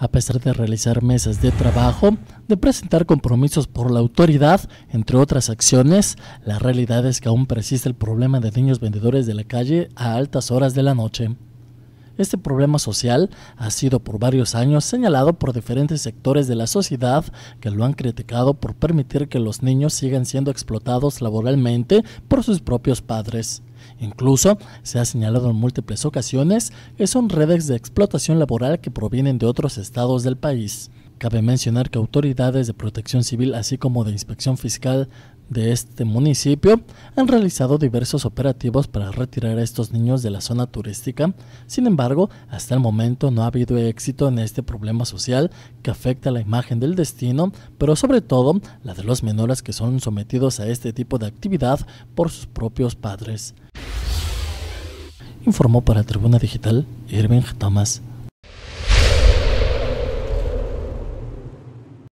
a pesar de realizar mesas de trabajo, de presentar compromisos por la autoridad, entre otras acciones, la realidad es que aún persiste el problema de niños vendedores de la calle a altas horas de la noche. Este problema social ha sido por varios años señalado por diferentes sectores de la sociedad que lo han criticado por permitir que los niños sigan siendo explotados laboralmente por sus propios padres. Incluso se ha señalado en múltiples ocasiones que son redes de explotación laboral que provienen de otros estados del país. Cabe mencionar que autoridades de protección civil, así como de inspección fiscal de este municipio, han realizado diversos operativos para retirar a estos niños de la zona turística. Sin embargo, hasta el momento no ha habido éxito en este problema social que afecta la imagen del destino, pero sobre todo la de los menores que son sometidos a este tipo de actividad por sus propios padres informó para Tribuna Digital Irving Thomas.